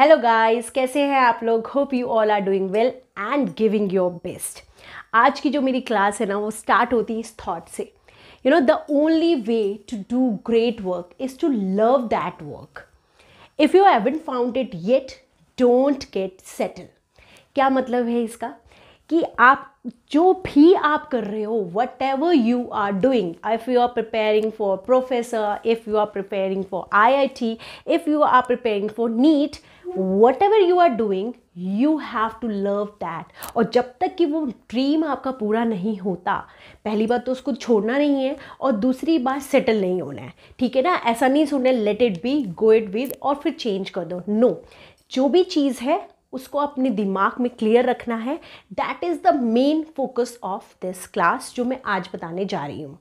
Hello guys कैसे हैं आप लोग hope you all are doing well and giving your best आज की जो मेरी क्लास है ना वो स्टार्ट होती है इस थॉट से you know the only way to do great work is to love that work if you haven't found it yet don't get settle क्या मतलब है इसका कि आप जो भी आप कर रहे हो whatever you are doing if you are preparing for professor if you are preparing for I I T if you are preparing for NEET whatever you are doing you have to love that और जब तक कि वो dream आपका पूरा नहीं होता पहली बात तो उसको छोड़ना नहीं है और दूसरी बात सेटल नहीं होना है ठीक है ना ऐसा नहीं सुनना let it be go it with और फिर चेंज कर दो नो no. जो भी चीज़ है उसको अपने दिमाग में क्लियर रखना है that is the main focus of this class जो मैं आज बताने जा रही हूँ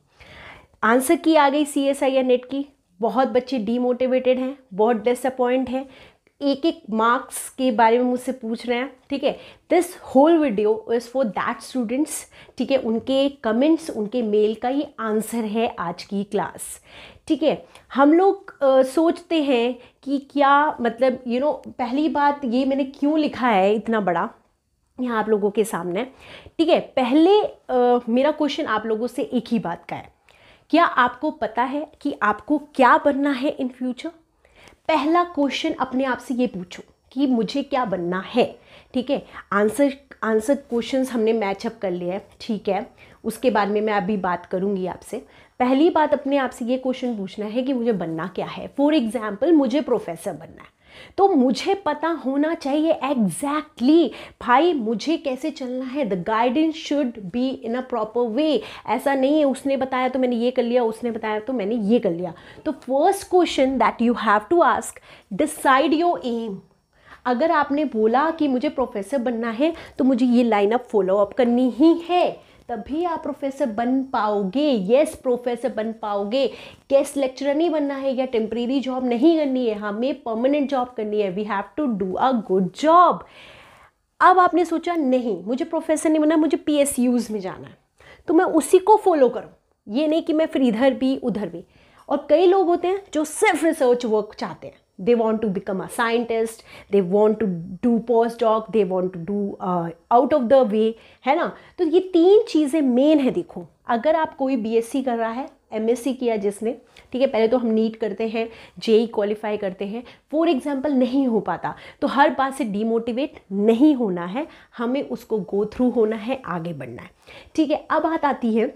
आंसर की आ गई सी एस आई या नेट की बहुत बच्चे डीमोटिवेटेड हैं बहुत डिसअपॉइंट हैं एक एक मार्क्स के बारे में मुझसे पूछ रहे हैं ठीक है this whole video is for that students ठीक है उनके कमेंट्स उनके मेल का ये आंसर है आज की क्लास ठीक है हम लोग आ, सोचते हैं कि क्या मतलब यू you नो know, पहली बात ये मैंने क्यों लिखा है इतना बड़ा यहाँ आप लोगों के सामने ठीक है पहले आ, मेरा क्वेश्चन आप लोगों से एक ही बात का है क्या आपको पता है कि आपको क्या बनना है इन फ्यूचर पहला क्वेश्चन अपने आप से ये पूछो कि मुझे क्या बनना है ठीक है आंसर आंसर क्वेश्चंस हमने मैचअप कर लिए हैं ठीक है उसके बाद में मैं अभी बात करूँगी आपसे पहली बात अपने आप से ये क्वेश्चन पूछना है कि मुझे बनना क्या है फॉर एग्ज़ाम्पल मुझे प्रोफेसर बनना है तो मुझे पता होना चाहिए एग्जैक्टली exactly, भाई मुझे कैसे चलना है the guidance should be in a proper way ऐसा नहीं है उसने बताया तो मैंने ये कर लिया उसने बताया तो मैंने ये कर लिया तो first question that you have to ask decide your aim अगर आपने बोला कि मुझे प्रोफेसर बनना है तो मुझे ये लाइन अप फॉलो अप करनी ही है तभी आप प्रोफेसर बन पाओगे येस प्रोफेसर बन पाओगे गेस्ट लेक्चरर नहीं बनना है या टेम्प्रेरी जॉब नहीं करनी है हमें परमानेंट जॉब करनी है we have to do a good job अब आपने सोचा नहीं मुझे प्रोफेसर नहीं बनना मुझे पी में जाना है तो मैं उसी को फॉलो करूँ ये नहीं कि मैं फिर इधर भी उधर भी और कई लोग होते हैं जो सिर्फ रिसर्च वर्क चाहते हैं they want to become a scientist they want to do postdoc they want to do uh, out of the way है ना तो ये तीन चीज़ें मेन है देखो अगर आप कोई बीएससी कर रहा है एमएससी किया जिसने ठीक है पहले तो हम नीट करते हैं जेई क्वालिफाई e करते हैं फॉर एग्जांपल नहीं हो पाता तो हर बात से डीमोटिवेट नहीं होना है हमें उसको गो थ्रू होना है आगे बढ़ना है ठीक है अब बात आती है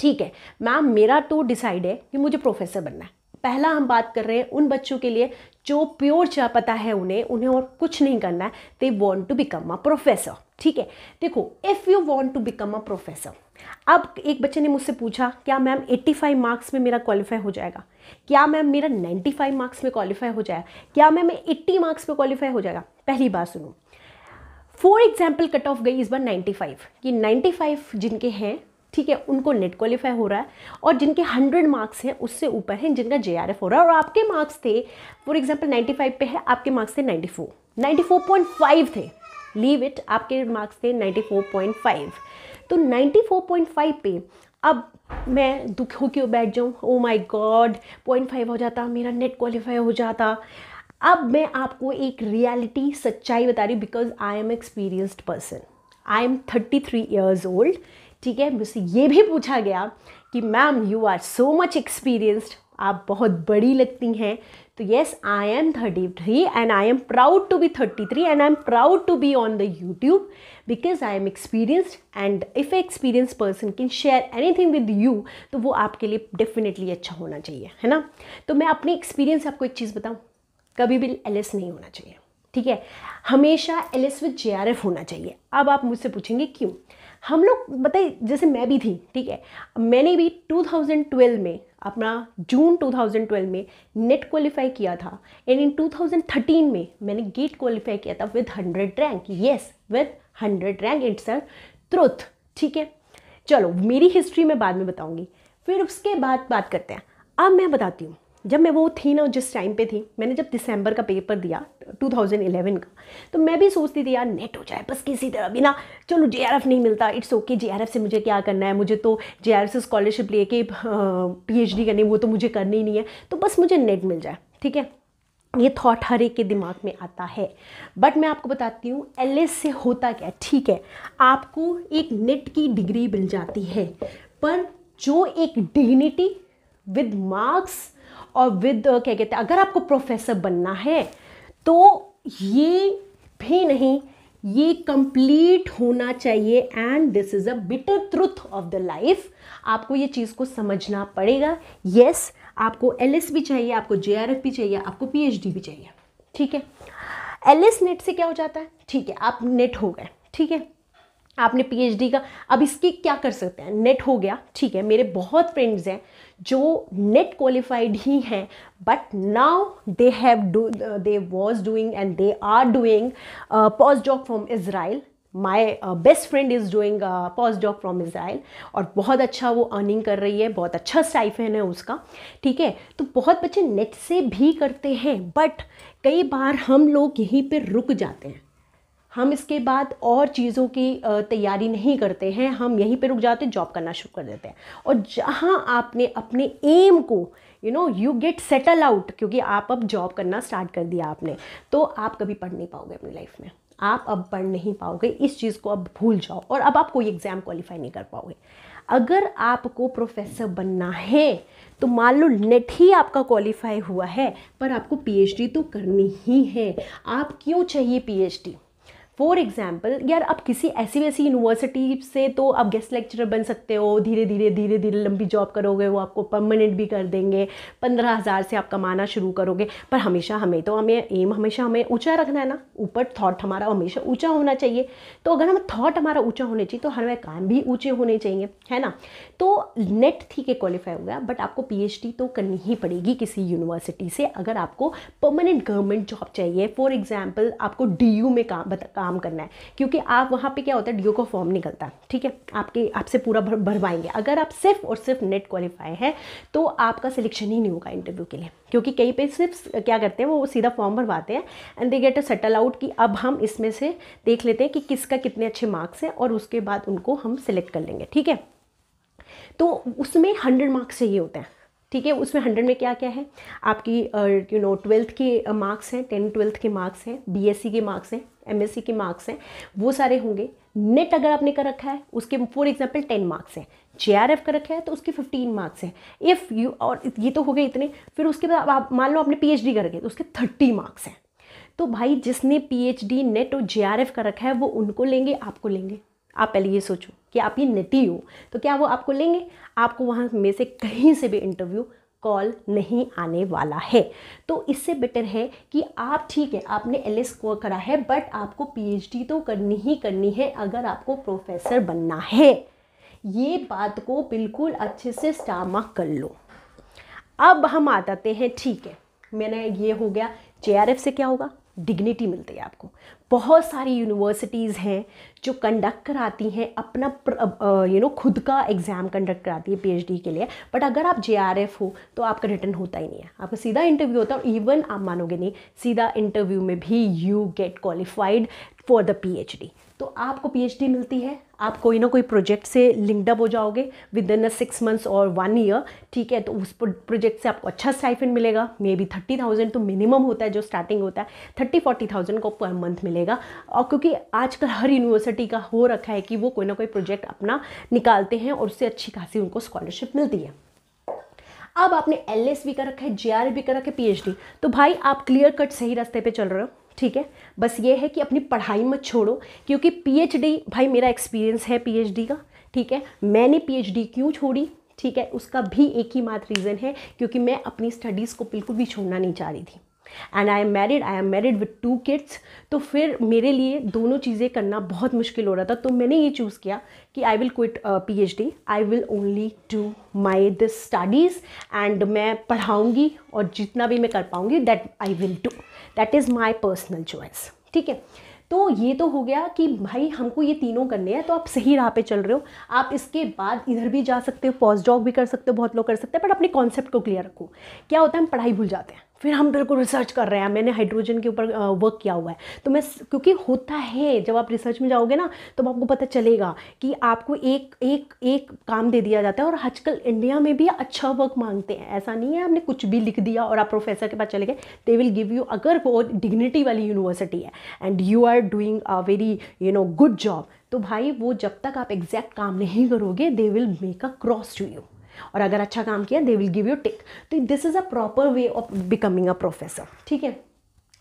ठीक है मैम मेरा तो डिसाइड है कि मुझे प्रोफेसर बनना है पहला हम बात कर रहे हैं उन बच्चों के लिए जो प्योर पता है उन्हें उन्हें और कुछ नहीं करना है they want to become a professor ठीक है देखो if you want to become a professor अब एक बच्चे ने मुझसे पूछा क्या मैम 85 मार्क्स में मेरा क्वालिफाई हो जाएगा क्या मैम मेरा 95 मार्क्स में क्वालिफाई हो जाएगा क्या मैम एट्टी मार्क्स में क्वालिफाई हो जाएगा पहली बार सुनो फॉर एग्जाम्पल कट ऑफ गई इस बार 95 ये 95 जिनके हैं ठीक है उनको नेट क्वालिफाई हो रहा है और जिनके हंड्रेड मार्क्स हैं उससे ऊपर हैं जिनका जे हो रहा है और आपके मार्क्स थे फॉर एग्जाम्पल नाइन्टी फाइव पे है आपके मार्क्स थे ninety four ninety four point five थे लीव इट आपके मार्क्स थे नाइन्टी फोर पॉइंट फाइव तो नाइन्टी फोर पॉइंट फाइव पे अब मैं दुख हो क्यों बैठ जाऊँ oh my god point five हो जाता मेरा नेट क्वालिफाई हो जाता अब मैं आपको एक रियलिटी सच्चाई बता रही because I am experienced person I am thirty three years old ठीक है मुझसे ये भी पूछा गया कि ma'am you are so much experienced आप बहुत बड़ी लगती हैं तो yes I am thirty three and I am proud to be thirty three and I am proud to be on the YouTube because I am experienced and if a experience person can share any thing with you तो वो आपके लिए definitely अच्छा होना चाहिए है ना तो मैं अपने एक्सपीरियंस आपको एक चीज़ बताऊँ कभी भी एल नहीं होना चाहिए ठीक है हमेशा L S with J R F होना चाहिए अब आप मुझसे पूछेंगे क्यों हम लोग बताइए जैसे मैं भी थी ठीक है मैंने भी 2012 में अपना जून 2012 में नेट क्वालिफाई किया था एंड इन 2013 में मैंने गेट क्वालिफाई किया था with hundred rank yes with hundred rank it's a truth ठीक है चलो मेरी हिस्ट्री मैं बाद में बताऊंगी फिर उसके बाद बात करते हैं अब मैं बताती हूँ जब मैं वो थी ना जिस टाइम पे थी मैंने जब दिसंबर का पेपर दिया 2011 का तो मैं भी सोचती थी यार नेट हो जाए बस किसी तरह बिना चलो जे नहीं मिलता इट्स ओके जे से मुझे क्या करना है मुझे तो जे से स्कॉलरशिप लेके एच हाँ, करनी वो तो मुझे करनी ही नहीं है तो बस मुझे नेट मिल जाए ठीक है ये थॉट हर एक के दिमाग में आता है बट मैं आपको बताती हूँ एल से होता क्या ठीक है आपको एक नेट की डिग्री मिल जाती है पर जो एक डिग्निटी विद मार्क्स और विद uh, क्या कहते हैं अगर आपको प्रोफेसर बनना है तो ये भी नहीं ये कंप्लीट होना चाहिए and this is a bitter truth of the life आपको ये चीज़ को समझना पड़ेगा यस yes, आपको एल भी चाहिए आपको जे भी चाहिए आपको पी भी चाहिए ठीक है एल नेट से क्या हो जाता है ठीक है आप नेट हो गए ठीक है आपने पीएचडी का अब इसकी क्या कर सकते हैं नेट हो गया ठीक है मेरे बहुत फ्रेंड्स हैं जो नेट क्वालिफाइड ही हैं but now they have do they was doing and they are doing postdoc from Israel my best friend is doing postdoc from Israel और बहुत अच्छा वो अर्निंग कर रही है बहुत अच्छा स्टाइफन है उसका ठीक है तो बहुत बच्चे नेट से भी करते हैं बट कई बार हम लोग यहीं पर रुक जाते हैं हम इसके बाद और चीज़ों की तैयारी नहीं करते हैं हम यहीं पे रुक जाते हैं जॉब करना शुरू कर देते हैं और जहाँ आपने अपने एम को you know you get settle out क्योंकि आप अब जॉब करना स्टार्ट कर दिया आपने तो आप कभी पढ़ नहीं पाओगे अपनी लाइफ में आप अब पढ़ नहीं पाओगे इस चीज़ को अब भूल जाओ और अब आप कोई एग्ज़ाम क्वालिफाई नहीं कर पाओगे अगर आपको प्रोफेसर बनना है तो मान लो नेट ही आपका क्वालिफाई हुआ है पर आपको पीएचडी तो करनी ही है आप क्यों चाहिए पीएचडी फॉर एग्जाम्पल यार आप किसी ऐसी वैसी यूनिवर्सिटी से तो आप गेस्ट लेक्चरर बन सकते हो धीरे धीरे धीरे धीरे लंबी जॉब करोगे वो आपको परमानेंट भी कर देंगे पंद्रह हज़ार से आप कमाना शुरू करोगे पर हमेशा हमें तो हमें एम हमेशा हमें ऊँचा रखना है ना ऊपर थाट हमारा हमेशा ऊँचा होना चाहिए तो अगर हम थाट हमारा ऊँचा होना चाहिए तो हमें काम भी ऊँचे होने चाहिए है ना तो नेट ठीक है क्वालिफाई हो गया बट आपको पी तो करनी ही पड़ेगी किसी यूनिवर्सिटी से अगर आपको परमानेंट गवर्नमेंट जॉब चाहिए फॉर एग्जाम्पल आपको डी में काम काम करना है क्योंकि आप वहाँ पे क्या होता है डीओ का फॉर्म निकलता ठीक है आपके आपसे पूरा भर भरवाएंगे अगर आप सिर्फ और सिर्फ नेट क्वालिफाई हैं तो आपका सिलेक्शन ही नहीं होगा इंटरव्यू के लिए क्योंकि कहीं पे सिर्फ क्या करते हैं वो सीधा फॉर्म भरवाते हैं and they get a settle out कि अब हम इसमें से देख लेते हैं कि किसका कितने अच्छे मार्क्स हैं और उसके बाद उनको हम सिलेक्ट कर लेंगे ठीक है तो उसमें हंड्रेड मार्क्स चाहिए होते हैं ठीक है उसमें हंड्रेड में क्या क्या है आपकी यू नो ट्वेल्थ के मार्क्स हैं टेन ट्वेल्थ के मार्क्स हैं बीएससी के मार्क्स हैं एमएससी के मार्क्स हैं वो सारे होंगे नेट अगर आपने कर रखा है उसके फॉर एग्जाम्पल टेन मार्क्स हैं जे आर एफ का रखा है तो उसके फिफ्टीन मार्क्स हैं इफ़ यू और ये तो हो गए इतने फिर उसके बाद आप मान लो आपने पी डी कर रखे तो उसके थर्टी मार्क्स हैं तो भाई जिसने पी एच डी नेट और जे आर एफ का रखा है वो उनको लेंगे आपको लेंगे आप पहले ये सोचो कि आप ये नटी हो तो क्या वो आपको लेंगे आपको वहाँ में से कहीं से भी इंटरव्यू कॉल नहीं आने वाला है तो इससे बेटर है कि आप ठीक है आपने एल एस करा है बट आपको पीएचडी तो करनी ही करनी है अगर आपको प्रोफेसर बनना है ये बात को बिल्कुल अच्छे से स्टामा कर लो अब हम आ जाते हैं ठीक है मैंने ये हो गया जे से क्या होगा डिग्निटी मिलती है आपको बहुत सारी यूनिवर्सिटीज़ हैं जो कंडक्ट कराती हैं अपना यू नो खुद का एग्ज़ाम कंडक्ट कराती है पीएचडी के लिए बट अगर आप जेआरएफ हो तो आपका रिटर्न होता ही नहीं है आपका सीधा इंटरव्यू होता है और इवन आप मानोगे नहीं सीधा इंटरव्यू में भी you get qualified for the PhD तो आपको पीएचडी मिलती है आप कोई ना कोई प्रोजेक्ट से लिंकडअप हो जाओगे विद इन सिक्स मंथ्स और वन ईयर ठीक है तो उस प्रोजेक्ट से आपको अच्छा स्टाइफेंड मिलेगा मे बी थर्टी थाउजेंड तो मिनिमम होता है जो स्टार्टिंग होता है थर्टी फोर्टी थाउजेंड को पर मंथ मिलेगा और क्योंकि आजकल हर यूनिवर्सिटी का हो रखा है कि वो कोई ना कोई प्रोजेक्ट अपना निकालते हैं और उससे अच्छी खासी उनको स्कॉलरशिप मिलती है अब आपने एल एस कर रखा है जे आर कर रखा है पी एच डी तो भाई आप क्लियर कट सही रास्ते पर चल रहे हो ठीक है बस ये है कि अपनी पढ़ाई मत छोड़ो क्योंकि पीएचडी भाई मेरा एक्सपीरियंस है पीएचडी का ठीक है मैंने पीएचडी क्यों छोड़ी ठीक है उसका भी एक ही मात्र रीज़न है क्योंकि मैं अपनी स्टडीज़ को बिल्कुल भी छोड़ना नहीं चाह रही थी and I am married I am married with two kids तो फिर मेरे लिए दोनों चीज़ें करना बहुत मुश्किल हो रहा था तो मैंने ये चूज़ किया कि I will quit P H D I will only to my this studies and मैं पढ़ाऊँगी और जितना भी मैं कर पाऊँगी that I will do that is my personal choice ठीक है तो ये तो हो गया कि भाई हमको ये तीनों करने हैं तो आप सही राह पे चल रहे हो आप इसके बाद इधर भी जा सकते हो पॉस्ट जॉब भी कर सकते हो बहुत लोग कर सकते हैं बट अपने कॉन्सेप्ट को क्लियर रखो क्या होता है हम पढ़ाई भूल जाते हैं फिर हम बिल्कुल रिसर्च कर रहे हैं मैंने हाइड्रोजन के ऊपर वर्क किया हुआ है तो मैं क्योंकि होता है जब आप रिसर्च में जाओगे ना तो आपको पता चलेगा कि आपको एक एक एक काम दे दिया जाता है और आजकल इंडिया में भी अच्छा वर्क मांगते हैं ऐसा नहीं है हमने कुछ भी लिख दिया और आप प्रोफेसर के पास चले गए दे विल गिव यू अगर वो डिग्निटी वाली यूनिवर्सिटी है and you are doing a very you know good job तो भाई वो जब तक आप एग्जैक्ट काम नहीं करोगे they will make a cross to you और अगर अच्छा काम किया they will give you tick तो this is a proper way of becoming a professor ठीक है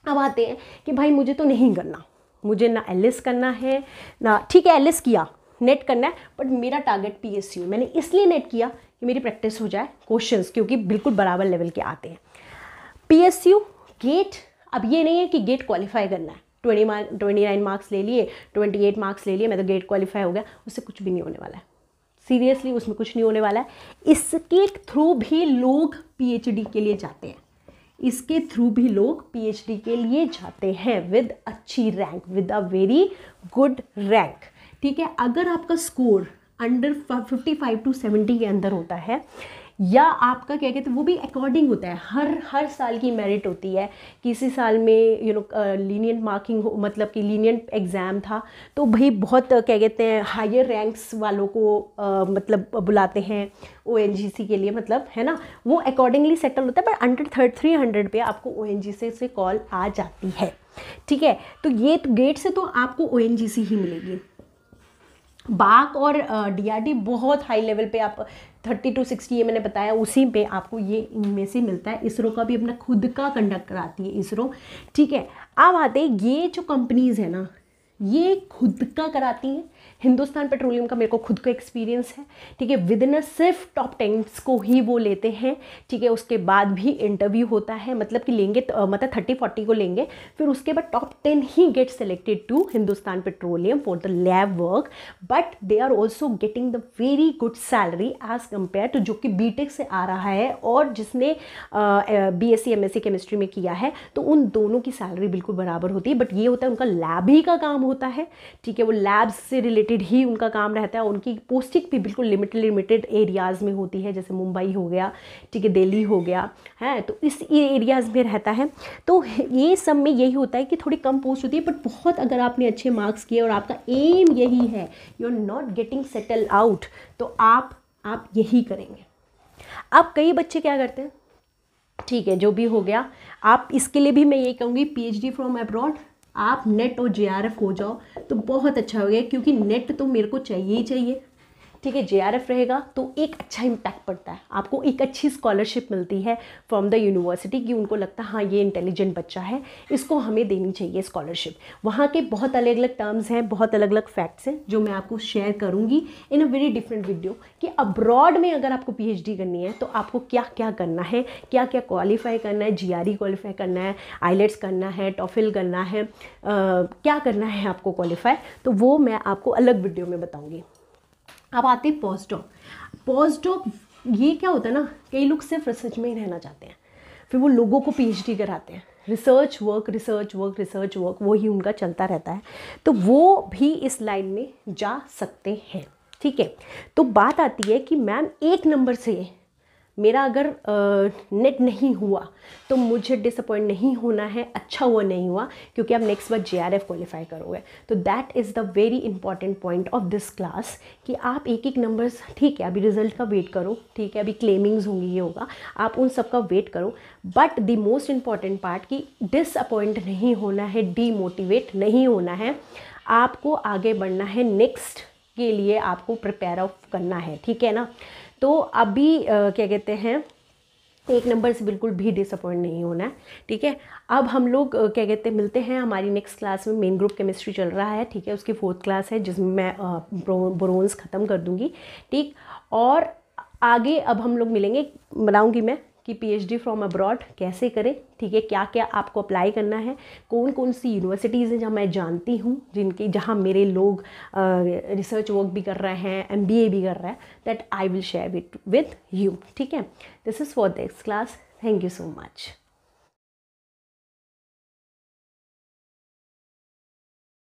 अब आते हैं कि भाई मुझे तो नहीं करना मुझे ना एल करना है ना ठीक है एल किया नेट करना है बट मेरा टारगेट पी एस मैंने इसलिए नेट किया कि मेरी प्रैक्टिस हो जाए क्वेश्चन क्योंकि बिल्कुल बराबर लेवल के आते हैं पी एस गेट अब ये नहीं है कि गेट क्वालिफाई करना है twenty mark twenty nine marks ले लिए ट्वेंटी एट मार्क्स ले लिए मैं तो गेट क्वालिफाई हो गया उससे कुछ भी नहीं होने वाला है सीरियसली उसमें कुछ नहीं होने वाला है इसके थ्रू भी लोग पीएचडी के लिए जाते हैं इसके थ्रू भी लोग पीएचडी के लिए जाते हैं विद अच्छी rank with a very good rank ठीक है अगर आपका score under fifty five to seventy के अंदर होता है या आपका क्या कहते हैं वो भी अकॉर्डिंग होता है हर हर साल की मेरिट होती है किसी साल में यू नो लीनियंट मार्किंग हो मतलब कि लीनियंट एग्ज़ाम था तो भाई बहुत क्या कहते हैं हायर रैंक्स वालों को आ, मतलब बुलाते हैं ओ के लिए मतलब है ना वो अकॉर्डिंगली सेटल होता है but under third three hundred पर आपको ओ से, से कॉल आ जाती है ठीक है तो ये गेट तो से तो आपको ओ ही मिलेगी बाक और डीआरडी बहुत हाई लेवल पे आप थर्टी टू सिक्सटी ये मैंने बताया उसी पे आपको ये इनमें से मिलता है इसरो का भी अपना खुद का कंडक्ट कराती है इसरो ठीक है अब आते हैं ये जो कंपनीज़ है ना ये खुद का कराती हैं हिंदुस्तान पेट्रोलियम का मेरे को खुद का एक्सपीरियंस है ठीक है विद इन अ सिर्फ टॉप टेंट्स को ही वो लेते हैं ठीक है उसके बाद भी इंटरव्यू होता है मतलब कि लेंगे तो, मतलब थर्टी फोर्टी को लेंगे फिर उसके बाद टॉप टेन ही get selected to Hindustan petroleum for the lab work but they are also getting the very good salary as compare to जो कि बी से आ रहा है और जिसने बी एस सी केमिस्ट्री में किया है तो उन दोनों की सैलरी बिल्कुल बराबर होती है बट ये होता है उनका लैब ही का काम होता है ठीक है वो लैब से रिलेटेड रिलेटेड ही उनका काम रहता है उनकी पोस्टिंग भी बिल्कुल लिमिटेड लिमिटेड एरियाज़ में होती है जैसे मुंबई हो गया ठीक है दिल्ली हो गया है तो इस एरियाज़ में रहता है तो ये सब में यही होता है कि थोड़ी कम पोस्ट होती है बट बहुत अगर आपने अच्छे मार्क्स किए और आपका एम यही है you are not getting settle out तो आप आप यही करेंगे अब कई बच्चे क्या करते हैं ठीक है जो भी हो गया आप इसके लिए भी मैं ये कहूँगी डी फ्रॉम अब्रॉड आप नेट और जे हो जाओ तो बहुत अच्छा हो गया क्योंकि नेट तो मेरे को चाहिए ही चाहिए ठीक है जे रहेगा तो एक अच्छा इम्पैक्ट पड़ता है आपको एक अच्छी स्कॉलरशिप मिलती है फ्रॉम द यूनिवर्सिटी कि उनको लगता है हाँ ये इंटेलिजेंट बच्चा है इसको हमें देनी चाहिए स्कॉलरशिप वहाँ के बहुत अलग अलग टर्म्स हैं बहुत अलग अलग फैक्ट्स हैं जो मैं आपको शेयर करूँगी in a very different video कि अब्रॉड में अगर आपको पी करनी है तो आपको क्या क्या करना है क्या क्या क्वालिफाई करना है जीआरई क्वालिफाई e करना है आईलेट्स e करना है टॉफिल करना है आ, क्या करना है आपको क्वालिफाई तो वो मैं आपको अलग वीडियो में बताऊँगी अब आते हैं पॉजडॉप पॉजडॉप ये क्या होता है ना कई लोग सिर्फ रिसर्च में ही रहना चाहते हैं फिर वो लोगों को पीएचडी कराते हैं research work research work research work वो ही उनका चलता रहता है तो वो भी इस लाइन में जा सकते हैं ठीक है तो बात आती है कि मैम एक नंबर से मेरा अगर नेट नहीं हुआ तो मुझे डिसअपॉइंट नहीं होना है अच्छा हुआ नहीं हुआ क्योंकि आप नेक्स्ट बार जे आर एफ क्वालिफाई करोगे तो that is the very important point of this class कि आप एक एक नंबर्स ठीक है अभी रिजल्ट का वेट करो ठीक है अभी क्लेमिंग्स होंगी ये होगा आप उन सब का वेट करो but the most important part कि डिसअपॉइंट नहीं होना है डीमोटिवेट नहीं होना है आपको आगे बढ़ना है नेक्स्ट के लिए आपको प्रिपेयर ऑफ करना है ठीक है ना तो अभी क्या कहते हैं एक नंबर से बिल्कुल भी डिसअपॉइंट नहीं होना है ठीक है अब हम लोग क्या कहते हैं मिलते हैं हमारी नेक्स्ट क्लास में मेन ग्रुप केमिस्ट्री चल रहा है ठीक है उसकी फोर्थ क्लास है जिसमें मैं ब्रोन्स ख़त्म कर दूंगी ठीक और आगे अब हम लोग मिलेंगे बनाऊंगी मैं कि पीएचडी फ्रॉम अब्रॉड कैसे करें ठीक है क्या क्या आपको अप्लाई करना है कौन कौन सी यूनिवर्सिटीज़ हैं जहाँ मैं जानती हूँ जिनकी जहाँ मेरे लोग रिसर्च वर्क भी कर रहे हैं एम भी कर रहे हैं that I will share it with you ठीक है this is for this class thank you so much